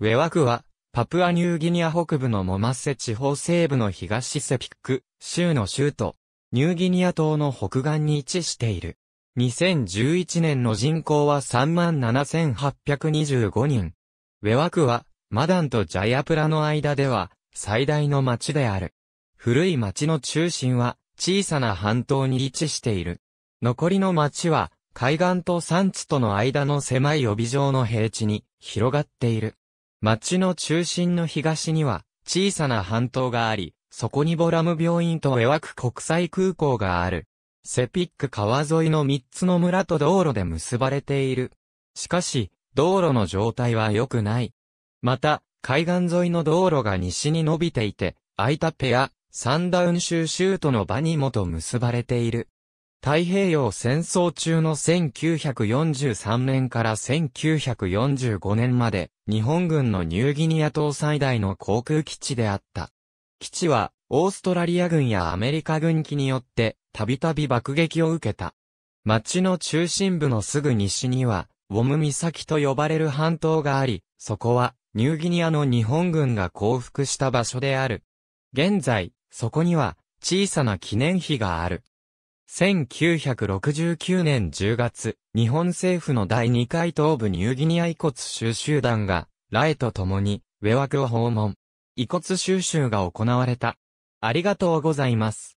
ウェワクは、パプアニューギニア北部のモマッセ地方西部の東セピック、州の州都、ニューギニア島の北岸に位置している。2011年の人口は37,825人。ウェワクは、マダンとジャヤプラの間では、最大の町である。古い町の中心は、小さな半島に位置している。残りの町は、海岸と山地との間の狭い帯状の平地に広がっている。町の中心の東には小さな半島があり、そこにボラム病院とエワク国際空港がある。セピック川沿いの3つの村と道路で結ばれている。しかし、道路の状態は良くない。また、海岸沿いの道路が西に伸びていて、アイタペア、サンダウン州州都のバニモと結ばれている。太平洋戦争中の1943年から1945年まで、日本軍のニューギニア島最大の航空基地であった。基地は、オーストラリア軍やアメリカ軍機によって、たびたび爆撃を受けた。町の中心部のすぐ西には、ウォム岬と呼ばれる半島があり、そこは、ニューギニアの日本軍が降伏した場所である。現在、そこには、小さな記念碑がある。1969年10月、日本政府の第2回東部ニューギニア遺骨収集団が、ラエと共に、ウェワクを訪問。遺骨収集が行われた。ありがとうございます。